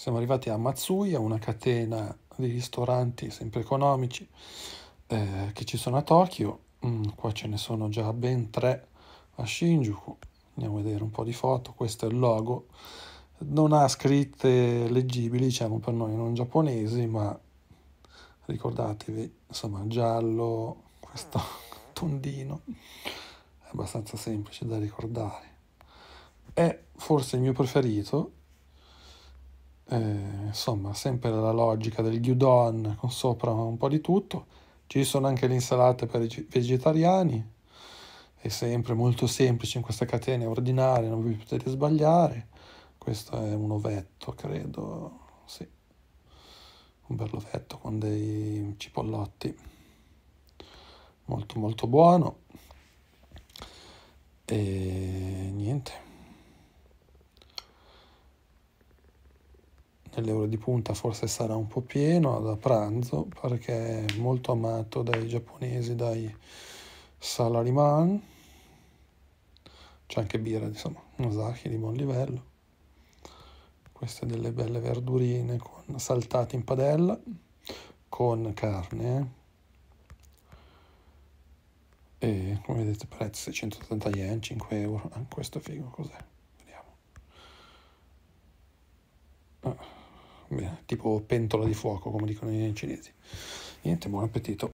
Siamo arrivati a Matsuya, una catena di ristoranti sempre economici eh, che ci sono a Tokyo. Mm, qua ce ne sono già ben tre a Shinjuku. Andiamo a vedere un po' di foto. Questo è il logo. Non ha scritte leggibili, diciamo, per noi non giapponesi, ma ricordatevi, insomma, giallo, questo tondino è abbastanza semplice da ricordare. È forse il mio preferito, eh, insomma sempre la logica del gyudon con sopra un po' di tutto, ci sono anche le insalate per i vegetariani, è sempre molto semplice in questa catena ordinaria, non vi potete sbagliare, questo è un ovetto credo, sì, un bel ovetto con dei cipollotti molto molto buono e niente nelle ore di punta forse sarà un po' pieno da pranzo perché è molto amato dai giapponesi, dai salaryman. C'è anche birra, insomma, Nosaki di buon livello. Queste delle belle verdurine con saltate in padella con carne. Eh. E come vedete prezzo 170 yen, 5 euro. Ah, questo figo cos'è? tipo pentola di fuoco, come dicono i cinesi. Niente, buon appetito.